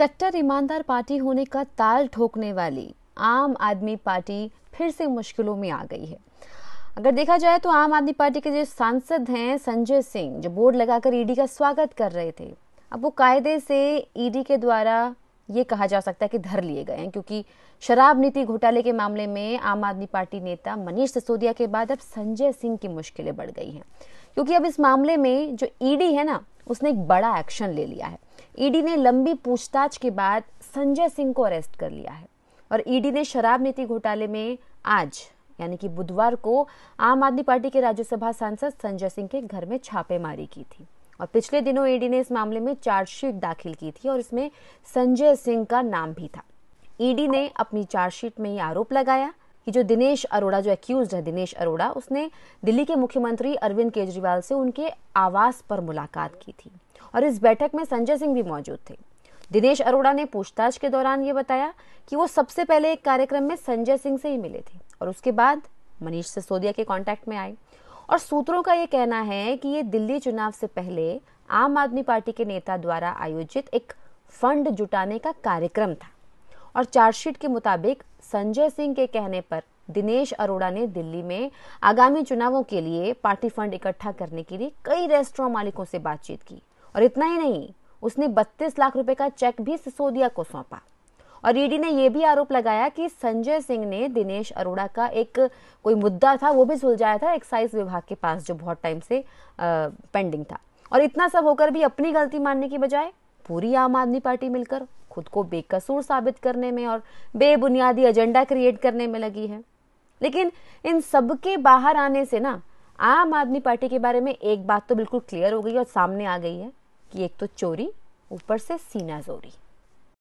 कट्टर ईमानदार पार्टी होने का ताल ठोकने वाली आम आदमी पार्टी फिर से मुश्किलों में आ गई है अगर देखा जाए तो आम आदमी पार्टी के जो सांसद हैं संजय सिंह जो बोर्ड लगाकर ईडी का स्वागत कर रहे थे अब वो कायदे से ईडी के द्वारा ये कहा जा सकता है कि धर लिए गए हैं क्योंकि शराब नीति घोटाले के मामले में आम आदमी पार्टी नेता मनीष सिसोदिया के बाद अब संजय सिंह की मुश्किलें बढ़ गई हैं क्योंकि अब इस मामले में जो ईडी है ना उसने एक बड़ा एक्शन ले लिया है ईडी ने लंबी पूछताछ के बाद संजय सिंह को अरेस्ट कर लिया है और ईडी ने शराब नीति घोटाले में आज यानी कि बुधवार को आम आदमी पार्टी के राज्यसभा सांसद संजय सिंह के घर में छापेमारी की थी और पिछले दिनों ईडी ने इस मामले में चार्जशीट दाखिल की थी और इसमें संजय सिंह का नाम भी था ईडी ने अपनी चार्जशीट में ये आरोप लगाया कि जो दिनेश अरोड़ा जो एक्यूज है दिनेश अरोड़ा उसने दिल्ली के मुख्यमंत्री अरविंद केजरीवाल से उनके आवास पर मुलाकात की थी और इस बैठक में संजय सिंह भी मौजूद थे दिनेश अरोड़ा ने पूछताछ के दौरान ये बताया कि वो सबसे पहले एक कार्यक्रम में संजय सिंह से ही मिले थे और उसके बाद मनीष सिसोदिया के कॉन्टैक्ट में आए और सूत्रों का ये कहना है कि ये दिल्ली चुनाव से पहले आम आदमी पार्टी के नेता द्वारा आयोजित एक फंड जुटाने का कार्यक्रम था और चार्जशीट के मुताबिक संजय सिंह के कहने पर दिनेश अरोड़ा ने दिल्ली में आगामी चुनावों के लिए पार्टी फंड इकट्ठा करने के लिए कई रेस्टोरेंट मालिकों से बातचीत की और इतना ही नहीं उसने 32 लाख रुपए का चेक भी सिसोदिया को सौंपा और ईडी ने यह भी आरोप लगाया कि संजय सिंह ने दिनेश अरोड़ा का एक कोई मुद्दा था वो भी सुलझाया था एक्साइज विभाग के पास जो बहुत टाइम से आ, पेंडिंग था और इतना सब होकर भी अपनी गलती मानने की बजाय पूरी आम आदमी पार्टी मिलकर खुद को बेकसूर साबित करने में और बेबुनियादी एजेंडा क्रिएट करने में लगी है लेकिन इन सब के बाहर आने से ना आम आदमी पार्टी के बारे में एक बात तो बिल्कुल क्लियर हो गई और सामने आ गई है कि एक तो चोरी ऊपर से सीना जोरी